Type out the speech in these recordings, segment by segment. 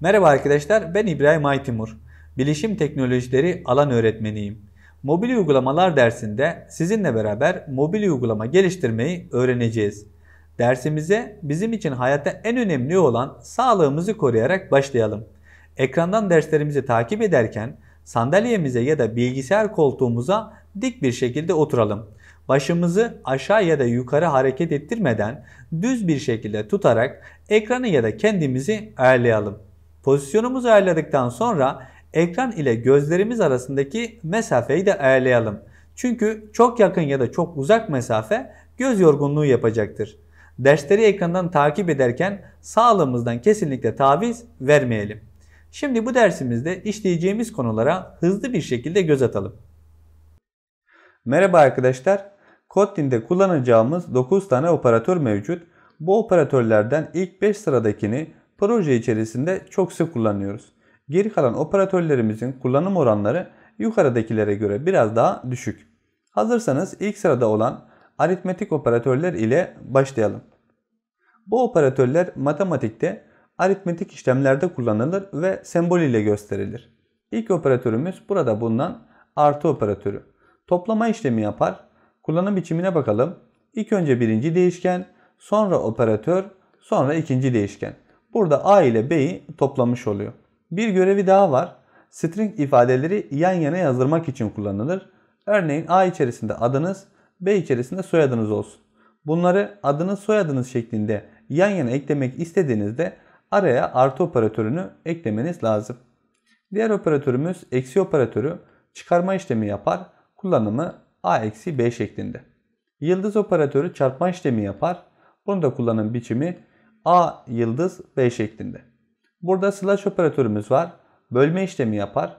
Merhaba arkadaşlar ben İbrahim Aytimur. Bilişim Teknolojileri alan öğretmeniyim. Mobil uygulamalar dersinde sizinle beraber mobil uygulama geliştirmeyi öğreneceğiz. Dersimize bizim için hayatta en önemli olan sağlığımızı koruyarak başlayalım. Ekrandan derslerimizi takip ederken sandalyemize ya da bilgisayar koltuğumuza dik bir şekilde oturalım. Başımızı aşağı ya da yukarı hareket ettirmeden düz bir şekilde tutarak ekranı ya da kendimizi ayarlayalım. Pozisyonumuzu ayarladıktan sonra ekran ile gözlerimiz arasındaki mesafeyi de ayarlayalım. Çünkü çok yakın ya da çok uzak mesafe göz yorgunluğu yapacaktır. Dersleri ekrandan takip ederken sağlığımızdan kesinlikle taviz vermeyelim. Şimdi bu dersimizde işleyeceğimiz konulara hızlı bir şekilde göz atalım. Merhaba arkadaşlar. Kotlin'de kullanacağımız 9 tane operatör mevcut. Bu operatörlerden ilk 5 sıradakini proje içerisinde çok sık kullanıyoruz. Geri kalan operatörlerimizin kullanım oranları yukarıdakilere göre biraz daha düşük. Hazırsanız ilk sırada olan aritmetik operatörler ile başlayalım. Bu operatörler matematikte aritmetik işlemlerde kullanılır ve sembol ile gösterilir. İlk operatörümüz burada bulunan artı operatörü. Toplama işlemi yapar. Kullanım biçimine bakalım. İlk önce birinci değişken, sonra operatör, sonra ikinci değişken. Burada A ile B'yi toplamış oluyor. Bir görevi daha var. String ifadeleri yan yana yazdırmak için kullanılır. Örneğin A içerisinde adınız, B içerisinde soyadınız olsun. Bunları adınız soyadınız şeklinde yan yana eklemek istediğinizde araya artı operatörünü eklemeniz lazım. Diğer operatörümüz eksi operatörü çıkarma işlemi yapar. Kullanımı A eksi B şeklinde. Yıldız operatörü çarpma işlemi yapar. Bunu da kullanım biçimi A yıldız B şeklinde. Burada slash operatörümüz var. Bölme işlemi yapar.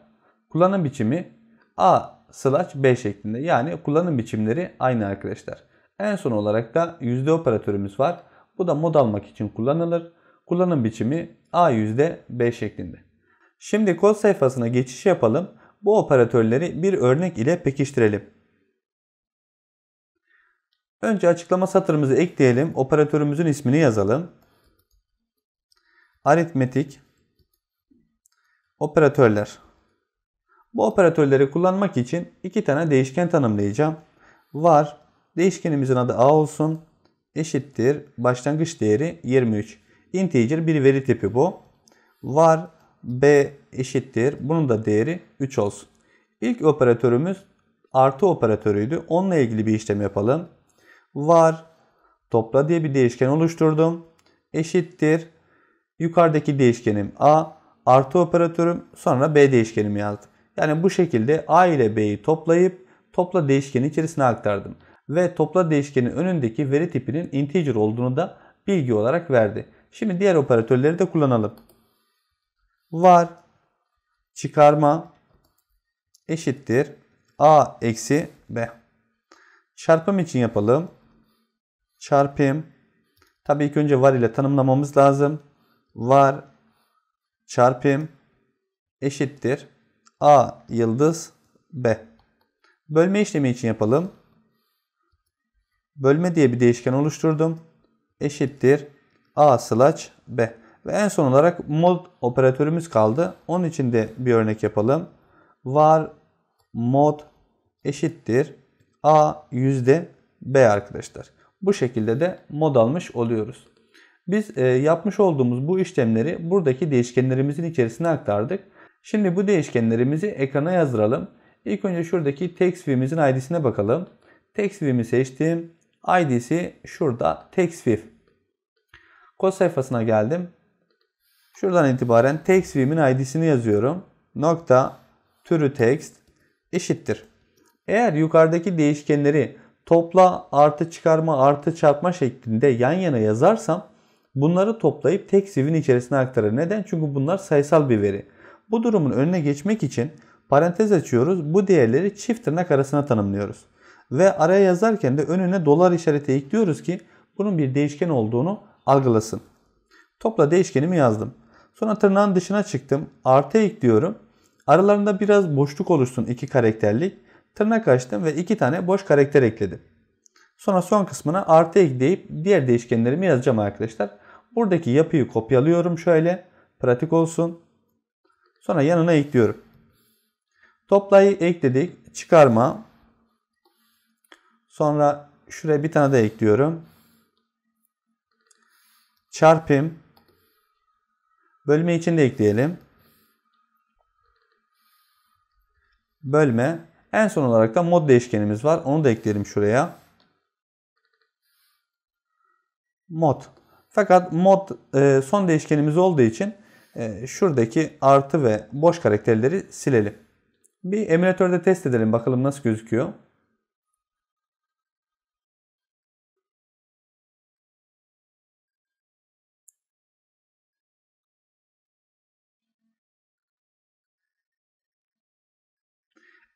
Kullanım biçimi A slash B şeklinde. Yani kullanım biçimleri aynı arkadaşlar. En son olarak da yüzde operatörümüz var. Bu da mod almak için kullanılır. Kullanım biçimi A yüzde B şeklinde. Şimdi kod sayfasına geçiş yapalım. Bu operatörleri bir örnek ile pekiştirelim. Önce açıklama satırımızı ekleyelim. Operatörümüzün ismini yazalım aritmetik operatörler. Bu operatörleri kullanmak için iki tane değişken tanımlayacağım. Var değişkenimizin adı a olsun eşittir başlangıç değeri 23. Integer bir veri tipi bu. Var b eşittir bunun da değeri 3 olsun. İlk operatörümüz artı operatörüydü. Onunla ilgili bir işlem yapalım. Var topla diye bir değişken oluşturdum. Eşittir Yukarıdaki değişkenim A artı operatörüm sonra B değişkenimi yazdım. Yani bu şekilde A ile B'yi toplayıp topla değişkeni içerisine aktardım. Ve topla değişkenin önündeki veri tipinin integer olduğunu da bilgi olarak verdi. Şimdi diğer operatörleri de kullanalım. Var çıkarma eşittir A eksi B. Çarpım için yapalım. Çarpım. Tabii ilk önce var ile tanımlamamız lazım var çarpım eşittir A yıldız B. Bölme işlemi için yapalım. Bölme diye bir değişken oluşturdum. Eşittir A slash B. Ve en son olarak mod operatörümüz kaldı. Onun için de bir örnek yapalım. Var mod eşittir A yüzde B arkadaşlar. Bu şekilde de mod almış oluyoruz. Biz e, yapmış olduğumuz bu işlemleri buradaki değişkenlerimizin içerisine aktardık. Şimdi bu değişkenlerimizi ekrana yazdıralım. İlk önce şuradaki text view'imizin id'sine bakalım. Text view'imi seçtim. ID'si şurada text view. Kod sayfasına geldim. Şuradan itibaren text view'imin id'sini yazıyorum. Nokta türü text eşittir. Eğer yukarıdaki değişkenleri topla artı çıkarma artı çarpma şeklinde yan yana yazarsam Bunları toplayıp tek sivin içerisine aktarır. Neden? Çünkü bunlar sayısal bir veri. Bu durumun önüne geçmek için parantez açıyoruz. Bu değerleri çift tırnak arasına tanımlıyoruz. Ve araya yazarken de önüne dolar işareti ekliyoruz ki bunun bir değişken olduğunu algılasın. Topla değişkenimi yazdım. Sonra tırnağın dışına çıktım. Artı ekliyorum. Aralarında biraz boşluk oluşsun iki karakterlik. Tırnak açtım ve iki tane boş karakter ekledim. Sonra son kısmına artı ekleyip diğer değişkenlerimi yazacağım arkadaşlar. Buradaki yapıyı kopyalıyorum şöyle. Pratik olsun. Sonra yanına ekliyorum. Toplayı ekledik. Çıkarma. Sonra şuraya bir tane de ekliyorum. Çarpım. Bölme için de ekleyelim. Bölme. En son olarak da mod değişkenimiz var. Onu da ekleyelim şuraya mod. Fakat mod e, son değişkenimiz olduğu için e, şuradaki artı ve boş karakterleri silelim. Bir emülatörde test edelim bakalım nasıl gözüküyor.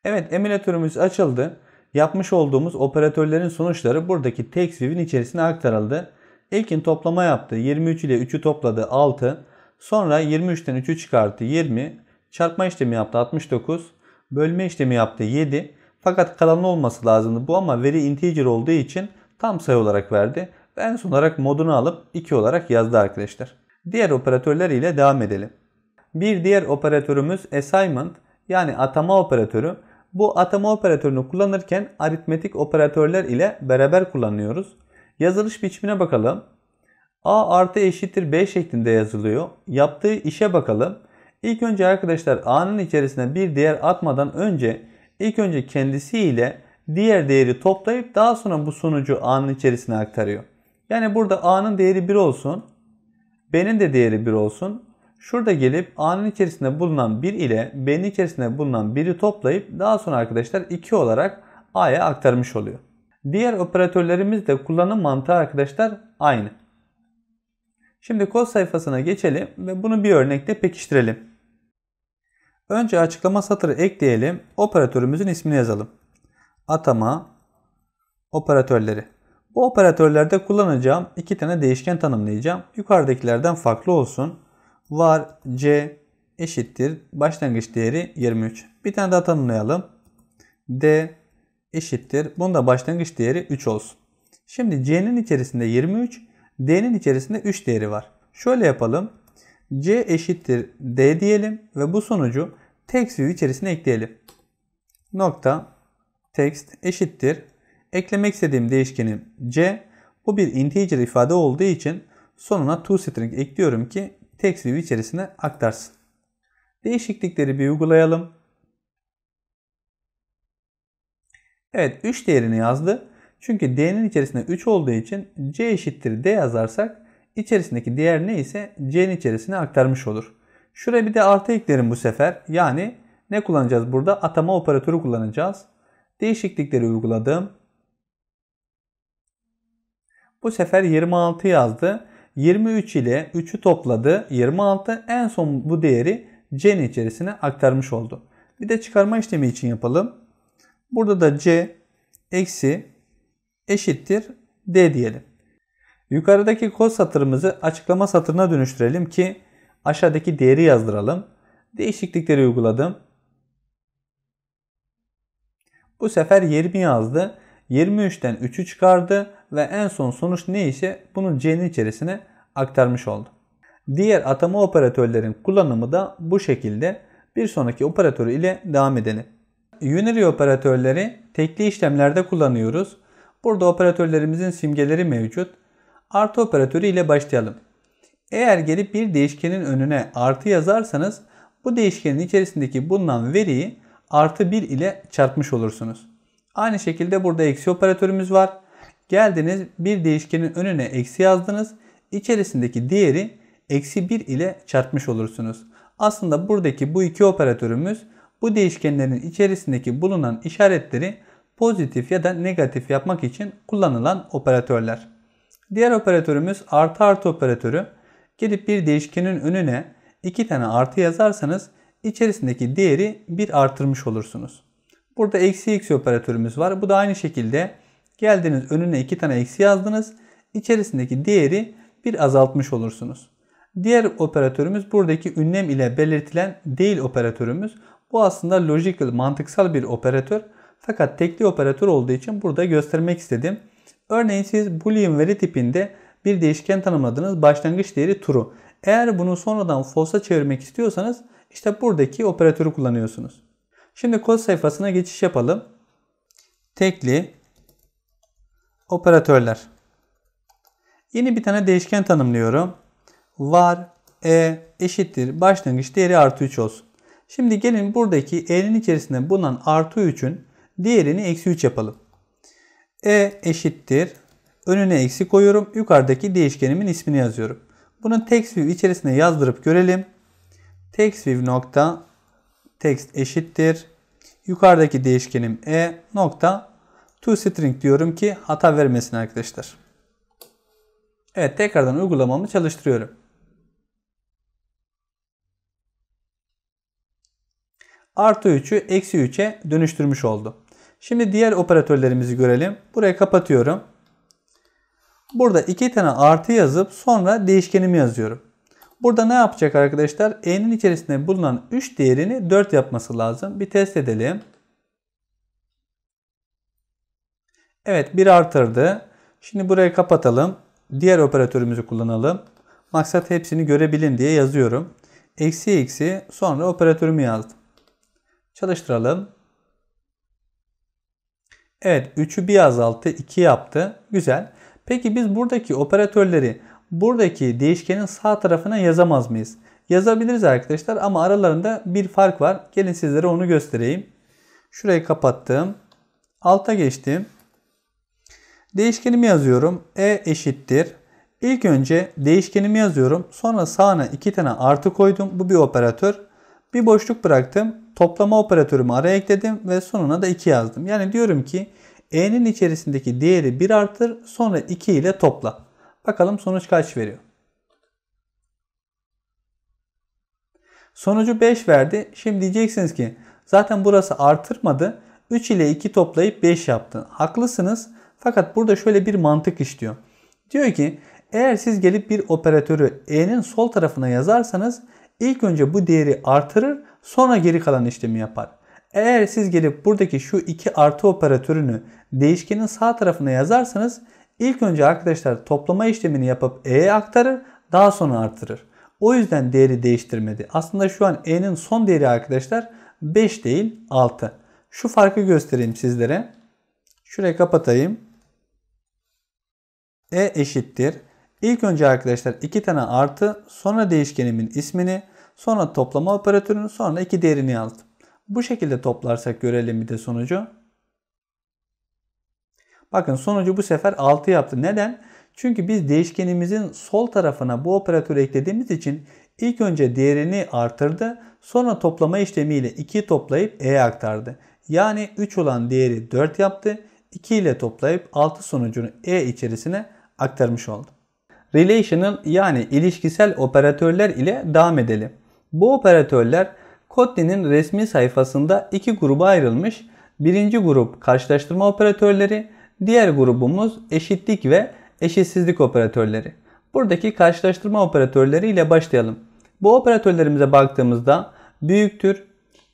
Evet emülatörümüz açıldı. Yapmış olduğumuz operatörlerin sonuçları buradaki TextView'in içerisine aktarıldı. İlkin toplama yaptı. 23 ile 3'ü topladı 6. Sonra 23'ten 3'ü çıkarttı 20. Çarpma işlemi yaptı 69. Bölme işlemi yaptı 7. Fakat kalanlı olması lazımdı bu ama veri integer olduğu için tam sayı olarak verdi. Ve en son olarak modunu alıp 2 olarak yazdı arkadaşlar. Diğer operatörler ile devam edelim. Bir diğer operatörümüz assignment yani atama operatörü. Bu atama operatörünü kullanırken aritmetik operatörler ile beraber kullanıyoruz. Yazılış biçimine bakalım. A artı eşittir B şeklinde yazılıyor. Yaptığı işe bakalım. İlk önce arkadaşlar A'nın içerisine bir değer atmadan önce ilk önce kendisi ile diğer değeri toplayıp daha sonra bu sonucu A'nın içerisine aktarıyor. Yani burada A'nın değeri 1 olsun. B'nin de değeri 1 olsun. Şurada gelip A'nın içerisinde bulunan 1 ile B'nin içerisinde bulunan 1'i toplayıp daha sonra arkadaşlar 2 olarak A'ya aktarmış oluyor. Diğer operatörlerimiz de kullanım mantığı arkadaşlar aynı. Şimdi kod sayfasına geçelim ve bunu bir örnekle pekiştirelim. Önce açıklama satırı ekleyelim. Operatörümüzün ismini yazalım. Atama operatörleri. Bu operatörlerde kullanacağım iki tane değişken tanımlayacağım. Yukarıdakilerden farklı olsun. Var c eşittir başlangıç değeri 23. Bir tane daha tanımlayalım. d eşittir. Bunun başlangıç değeri 3 olsun. Şimdi C'nin içerisinde 23, D'nin içerisinde 3 değeri var. Şöyle yapalım. C eşittir D diyelim ve bu sonucu text view içerisine ekleyelim. Nokta text eşittir. Eklemek istediğim değişkenim C. Bu bir integer ifade olduğu için sonuna toString ekliyorum ki text view içerisine aktarsın. Değişiklikleri bir uygulayalım. Evet 3 değerini yazdı. Çünkü D'nin içerisinde 3 olduğu için C eşittir D yazarsak içerisindeki değer ne ise C'nin içerisine aktarmış olur. Şuraya bir de artı eklerim bu sefer. Yani ne kullanacağız burada? Atama operatörü kullanacağız. Değişiklikleri uyguladım. Bu sefer 26 yazdı. 23 ile 3'ü topladı. 26 en son bu değeri C'nin içerisine aktarmış oldu. Bir de çıkarma işlemi için yapalım. Burada da C eksi eşittir D diyelim. Yukarıdaki kod satırımızı açıklama satırına dönüştürelim ki aşağıdaki değeri yazdıralım. Değişiklikleri uyguladım. Bu sefer 20 yazdı. 23'ten 3'ü çıkardı ve en son sonuç ne ise bunu C'nin içerisine aktarmış oldu. Diğer atama operatörlerin kullanımı da bu şekilde. Bir sonraki operatörü ile devam edelim. Unity operatörleri tekli işlemlerde kullanıyoruz. Burada operatörlerimizin simgeleri mevcut. Artı operatörü ile başlayalım. Eğer gelip bir değişkenin önüne artı yazarsanız bu değişkenin içerisindeki bulunan veriyi artı 1 ile çarpmış olursunuz. Aynı şekilde burada eksi operatörümüz var. Geldiniz bir değişkenin önüne eksi yazdınız. İçerisindeki değeri eksi 1 ile çarpmış olursunuz. Aslında buradaki bu iki operatörümüz bu değişkenlerin içerisindeki bulunan işaretleri pozitif ya da negatif yapmak için kullanılan operatörler. Diğer operatörümüz artı artı operatörü. Gelip bir değişkenin önüne iki tane artı yazarsanız içerisindeki değeri bir artırmış olursunuz. Burada eksi eksi operatörümüz var. Bu da aynı şekilde geldiğiniz önüne iki tane eksi yazdınız. İçerisindeki değeri bir azaltmış olursunuz. Diğer operatörümüz buradaki ünlem ile belirtilen değil operatörümüz. Bu aslında logical, mantıksal bir operatör. Fakat tekli operatör olduğu için burada göstermek istedim. Örneğin siz boolean veri tipinde bir değişken tanımladınız. Başlangıç değeri true. Eğer bunu sonradan false'a çevirmek istiyorsanız işte buradaki operatörü kullanıyorsunuz. Şimdi kod sayfasına geçiş yapalım. Tekli operatörler. Yeni bir tane değişken tanımlıyorum. Var e eşittir başlangıç değeri artı 3 olsun. Şimdi gelin buradaki e'nin içerisinde bulunan artı 3'ün diğerini eksi 3 yapalım. E eşittir. Önüne eksi koyuyorum. Yukarıdaki değişkenimin ismini yazıyorum. Bunu TextView içerisine yazdırıp görelim. TextView nokta text eşittir. Yukarıdaki değişkenim e nokta toString diyorum ki hata vermesin arkadaşlar. Evet tekrardan uygulamamı çalıştırıyorum. artı 3'ü eksi 3'e dönüştürmüş oldu. Şimdi diğer operatörlerimizi görelim. Buraya kapatıyorum. Burada iki tane artı yazıp sonra değişkenimi yazıyorum. Burada ne yapacak arkadaşlar? E'nin içerisinde bulunan 3 değerini 4 yapması lazım. Bir test edelim. Evet 1 artırdı. Şimdi burayı kapatalım. Diğer operatörümüzü kullanalım. Maksat hepsini görebilin diye yazıyorum. Eksi eksi sonra operatörümü yazdım. Çalıştıralım. Evet 3'ü bir azalttı 2 yaptı. Güzel. Peki biz buradaki operatörleri buradaki değişkenin sağ tarafına yazamaz mıyız? Yazabiliriz arkadaşlar ama aralarında bir fark var. Gelin sizlere onu göstereyim. Şurayı kapattım. Alta geçtim. Değişkenimi yazıyorum. E eşittir. İlk önce değişkenimi yazıyorum. Sonra sağına iki tane artı koydum. Bu bir operatör. Bir boşluk bıraktım. Toplama operatörümü araya ekledim ve sonuna da 2 yazdım. Yani diyorum ki e'nin içerisindeki değeri 1 artır sonra 2 ile topla. Bakalım sonuç kaç veriyor. Sonucu 5 verdi. Şimdi diyeceksiniz ki zaten burası artırmadı. 3 ile 2 toplayıp 5 yaptı. Haklısınız. Fakat burada şöyle bir mantık işliyor. Diyor ki eğer siz gelip bir operatörü e'nin sol tarafına yazarsanız İlk önce bu değeri artırır sonra geri kalan işlemi yapar. Eğer siz gelip buradaki şu iki artı operatörünü değişkenin sağ tarafına yazarsanız ilk önce arkadaşlar toplama işlemini yapıp e'ye aktarır daha sonra artırır. O yüzden değeri değiştirmedi. Aslında şu an e'nin son değeri arkadaşlar 5 değil 6. Şu farkı göstereyim sizlere. Şurayı kapatayım. E eşittir. İlk önce arkadaşlar iki tane artı sonra değişkenimin ismini sonra toplama operatörünü sonra iki değerini yazdım. Bu şekilde toplarsak görelim bir de sonucu. Bakın sonucu bu sefer 6 yaptı. Neden? Çünkü biz değişkenimizin sol tarafına bu operatörü eklediğimiz için ilk önce değerini artırdı. Sonra toplama işlemiyle 2'yi toplayıp e'ye aktardı. Yani 3 olan değeri 4 yaptı. 2 ile toplayıp 6 sonucunu e içerisine aktarmış oldu. Relational yani ilişkisel operatörler ile devam edelim. Bu operatörler Kotlin'in resmi sayfasında iki gruba ayrılmış. Birinci grup karşılaştırma operatörleri, diğer grubumuz eşitlik ve eşitsizlik operatörleri. Buradaki karşılaştırma operatörleri ile başlayalım. Bu operatörlerimize baktığımızda büyüktür,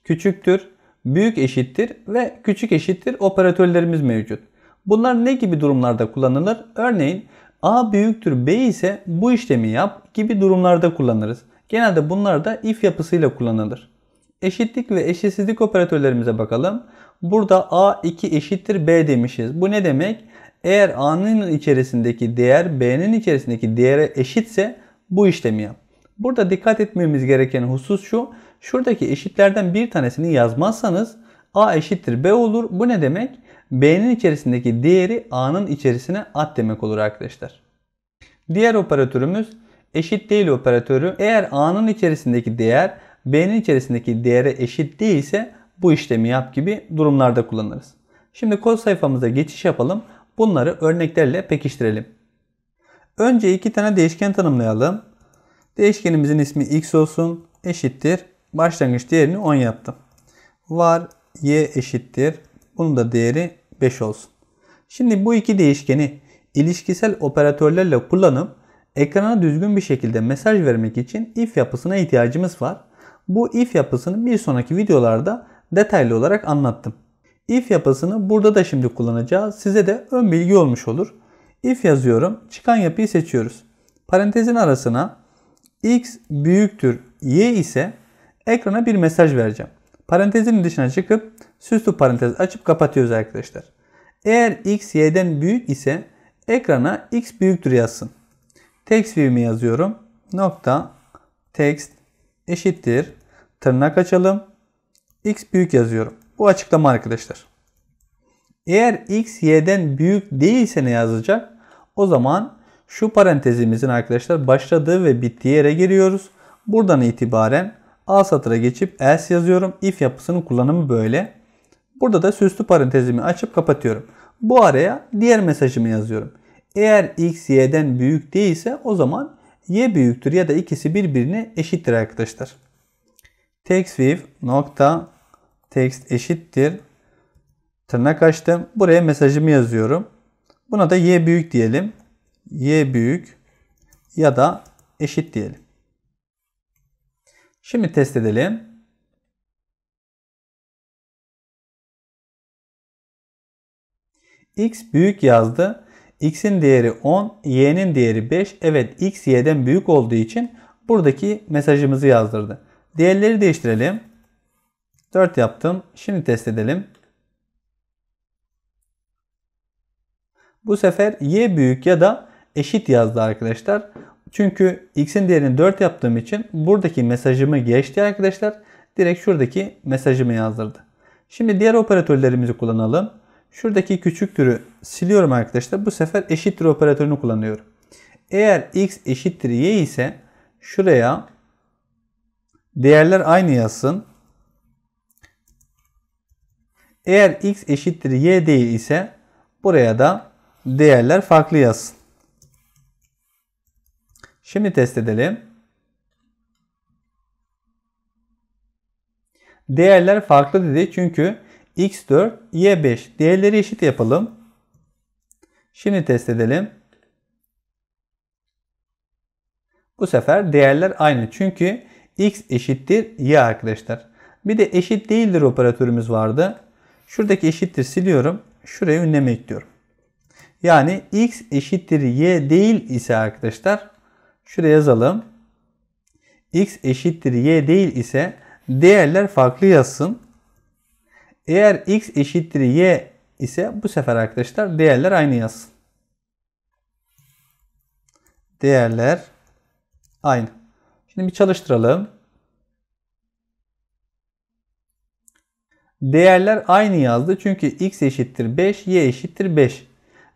küçüktür, büyük eşittir ve küçük eşittir operatörlerimiz mevcut. Bunlar ne gibi durumlarda kullanılır? Örneğin A büyüktür B ise bu işlemi yap gibi durumlarda kullanırız. Genelde bunlar da if yapısıyla kullanılır. Eşitlik ve eşitsizlik operatörlerimize bakalım. Burada A 2 eşittir B demişiz. Bu ne demek? Eğer A'nın içerisindeki değer B'nin içerisindeki değere eşitse bu işlemi yap. Burada dikkat etmemiz gereken husus şu. Şuradaki eşitlerden bir tanesini yazmazsanız A eşittir B olur. Bu ne demek? B'nin içerisindeki değeri A'nın içerisine at demek olur arkadaşlar. Diğer operatörümüz eşit değil operatörü. Eğer A'nın içerisindeki değer B'nin içerisindeki değere eşit değilse bu işlemi yap gibi durumlarda kullanırız. Şimdi kod sayfamıza geçiş yapalım. Bunları örneklerle pekiştirelim. Önce iki tane değişken tanımlayalım. Değişkenimizin ismi x olsun eşittir. Başlangıç değerini 10 yaptım. Var y eşittir. Bunun da değeri 5 olsun. Şimdi bu iki değişkeni ilişkisel operatörlerle kullanıp ekrana düzgün bir şekilde mesaj vermek için if yapısına ihtiyacımız var. Bu if yapısını bir sonraki videolarda detaylı olarak anlattım. If yapısını burada da şimdi kullanacağız. Size de ön bilgi olmuş olur. If yazıyorum. Çıkan yapıyı seçiyoruz. Parantezin arasına x büyüktür y ise ekrana bir mesaj vereceğim. Parantezin dışına çıkıp süslü parantez açıp kapatıyoruz arkadaşlar. Eğer x y'den büyük ise ekrana x büyüktür yazsın. Text view'imi yazıyorum. Nokta text eşittir. Tırnak açalım. x büyük yazıyorum. Bu açıklama arkadaşlar. Eğer x y'den büyük değilse ne yazacak? O zaman şu parantezimizin arkadaşlar başladığı ve bittiği yere giriyoruz. Buradan itibaren A satıra geçip else yazıyorum. If yapısının kullanımı böyle. Burada da süslü parantezimi açıp kapatıyorum. Bu araya diğer mesajımı yazıyorum. Eğer x y'den büyük değilse o zaman y büyüktür ya da ikisi birbirine eşittir arkadaşlar. TextWith nokta text eşittir. Tırnak açtım. Buraya mesajımı yazıyorum. Buna da y büyük diyelim. y büyük ya da eşit diyelim. Şimdi test edelim. X büyük yazdı. X'in değeri 10, Y'nin değeri 5. Evet X Y'den büyük olduğu için buradaki mesajımızı yazdırdı. Değerleri değiştirelim. 4 yaptım. Şimdi test edelim. Bu sefer y büyük ya da eşit yazdı arkadaşlar. Çünkü x'in değerini 4 yaptığım için buradaki mesajımı geçti arkadaşlar. Direkt şuradaki mesajımı yazdırdı. Şimdi diğer operatörlerimizi kullanalım. Şuradaki küçük türü siliyorum arkadaşlar. Bu sefer eşittir operatörünü kullanıyorum. Eğer x eşittir y ise şuraya değerler aynı yazsın. Eğer x eşittir y değil ise buraya da değerler farklı yazsın. Şimdi test edelim. Değerler farklı dedi çünkü x4, y5 değerleri eşit yapalım. Şimdi test edelim. Bu sefer değerler aynı çünkü x eşittir y arkadaşlar. Bir de eşit değildir operatörümüz vardı. Şuradaki eşittir siliyorum. Şuraya ünleme ekliyorum. Yani x eşittir y değil ise arkadaşlar şuraya yazalım. x eşittir y değil ise değerler farklı yazsın. Eğer x eşittir y ise bu sefer arkadaşlar değerler aynı yazsın. Değerler aynı. Şimdi bir çalıştıralım. Değerler aynı yazdı çünkü x eşittir 5, y eşittir 5.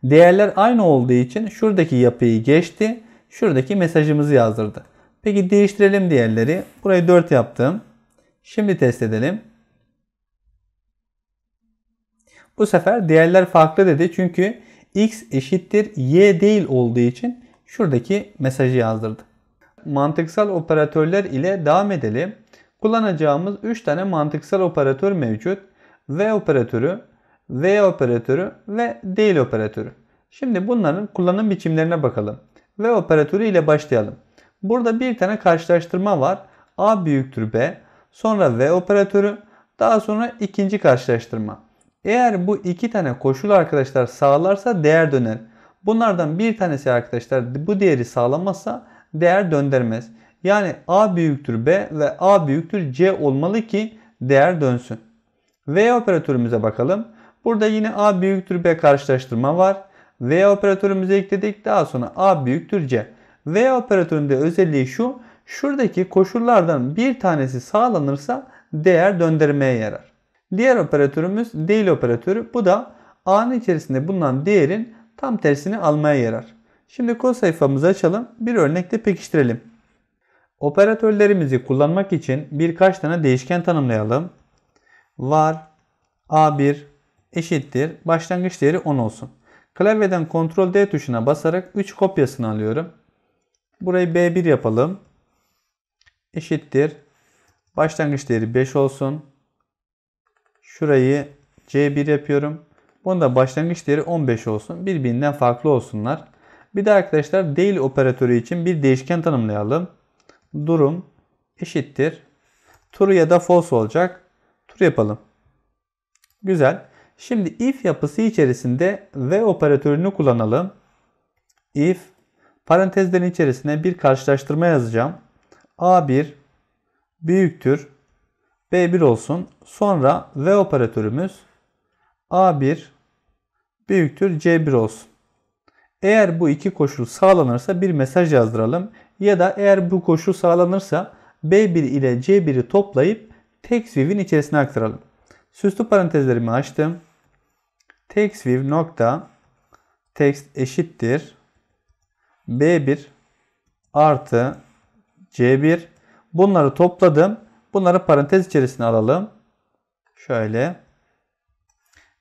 Değerler aynı olduğu için şuradaki yapıyı geçti. Şuradaki mesajımızı yazdırdı. Peki değiştirelim diğerleri. Burayı 4 yaptım. Şimdi test edelim. Bu sefer değerler farklı dedi. Çünkü x eşittir y değil olduğu için şuradaki mesajı yazdırdı. Mantıksal operatörler ile devam edelim. Kullanacağımız 3 tane mantıksal operatör mevcut. V operatörü, V operatörü ve değil operatörü. Şimdi bunların kullanım biçimlerine bakalım. V operatörü ile başlayalım. Burada bir tane karşılaştırma var. A büyüktür B. Sonra V operatörü. Daha sonra ikinci karşılaştırma. Eğer bu iki tane koşul arkadaşlar sağlarsa değer döner. Bunlardan bir tanesi arkadaşlar bu değeri sağlamazsa değer döndürmez. Yani A büyüktür B ve A büyüktür C olmalı ki değer dönsün. V operatörümüze bakalım. Burada yine A büyüktür B karşılaştırma var. V operatörümüze ekledik. Daha sonra A büyüktür C. V operatöründe özelliği şu. Şuradaki koşullardan bir tanesi sağlanırsa değer döndürmeye yarar. Diğer operatörümüz değil operatörü. Bu da A'nın içerisinde bulunan değerin tam tersini almaya yarar. Şimdi kod sayfamızı açalım. Bir örnekte pekiştirelim. Operatörlerimizi kullanmak için birkaç tane değişken tanımlayalım. Var A1 eşittir başlangıç değeri 10 olsun. Klavyeden Ctrl D tuşuna basarak 3 kopyasını alıyorum. Burayı B1 yapalım. Eşittir. Başlangıç değeri 5 olsun. Şurayı C1 yapıyorum. Bunu da başlangıç değeri 15 olsun. Birbirinden farklı olsunlar. Bir de arkadaşlar değil operatörü için bir değişken tanımlayalım. Durum eşittir. True ya da false olacak. True yapalım. Güzel. Şimdi if yapısı içerisinde ve operatörünü kullanalım. If parantezlerin içerisine bir karşılaştırma yazacağım. A1 büyüktür B1 olsun. Sonra V operatörümüz A1 büyüktür C1 olsun. Eğer bu iki koşul sağlanırsa bir mesaj yazdıralım. Ya da eğer bu koşul sağlanırsa B1 ile C1'i toplayıp TextView'in içerisine aktaralım. Süslü parantezlerimi açtım. TextView nokta text eşittir. B1 artı C1 bunları topladım. Bunları parantez içerisine alalım. Şöyle.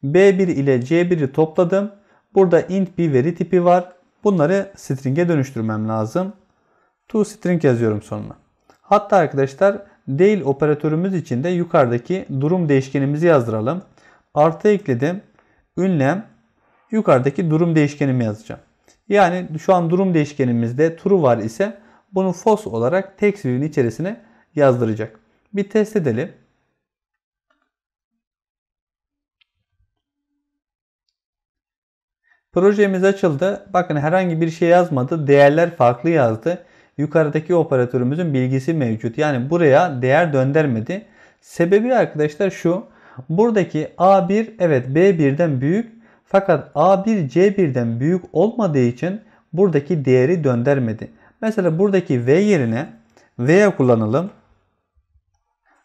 B1 ile C1'i topladım. Burada int bir veri tipi var. Bunları string'e dönüştürmem lazım. To string yazıyorum sonuna. Hatta arkadaşlar değil operatörümüz için de yukarıdaki durum değişkenimizi yazdıralım. Artı ekledim. Ünlem yukarıdaki durum değişkenimi yazacağım. Yani şu an durum değişkenimizde true var ise bunu false olarak text view'in içerisine yazdıracak. Bir test edelim. Projemiz açıldı. Bakın herhangi bir şey yazmadı. Değerler farklı yazdı. Yukarıdaki operatörümüzün bilgisi mevcut. Yani buraya değer döndürmedi. Sebebi arkadaşlar şu. Buradaki A1 evet B1'den büyük. Fakat A1 C1'den büyük olmadığı için buradaki değeri döndürmedi. Mesela buradaki V yerine V'ye kullanalım.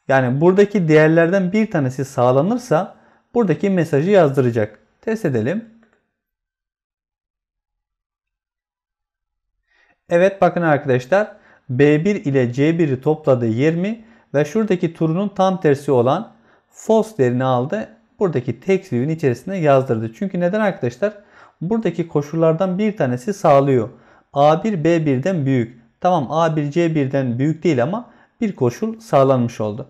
Yani buradaki değerlerden bir tanesi sağlanırsa buradaki mesajı yazdıracak. Test edelim. Evet bakın arkadaşlar B1 ile C1'i topladı 20 ve şuradaki turunun tam tersi olan false değerini aldı. Buradaki text view'in içerisine yazdırdı. Çünkü neden arkadaşlar? Buradaki koşullardan bir tanesi sağlıyor. A1 B1'den büyük. Tamam A1 C1'den büyük değil ama bir koşul sağlanmış oldu.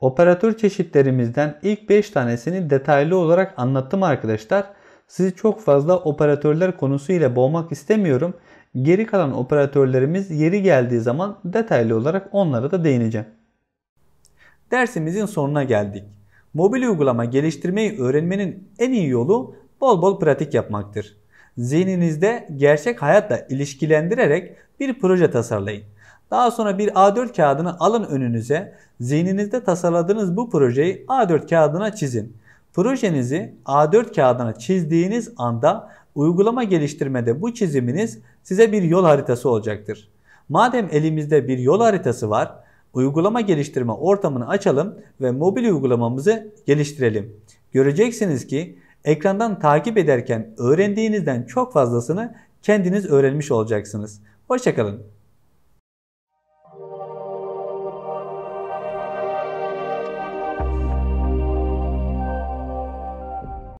Operatör çeşitlerimizden ilk 5 tanesini detaylı olarak anlattım arkadaşlar. Sizi çok fazla operatörler konusu ile boğmak istemiyorum. Geri kalan operatörlerimiz yeri geldiği zaman detaylı olarak onlara da değineceğim. Dersimizin sonuna geldik. Mobil uygulama geliştirmeyi öğrenmenin en iyi yolu bol bol pratik yapmaktır. Zihninizde gerçek hayatla ilişkilendirerek bir proje tasarlayın daha sonra bir A4 kağıdını alın önünüze. Zihninizde tasarladığınız bu projeyi A4 kağıdına çizin. Projenizi A4 kağıdına çizdiğiniz anda uygulama geliştirmede bu çiziminiz size bir yol haritası olacaktır. Madem elimizde bir yol haritası var, uygulama geliştirme ortamını açalım ve mobil uygulamamızı geliştirelim. Göreceksiniz ki ekrandan takip ederken öğrendiğinizden çok fazlasını kendiniz öğrenmiş olacaksınız. Hoşçakalın.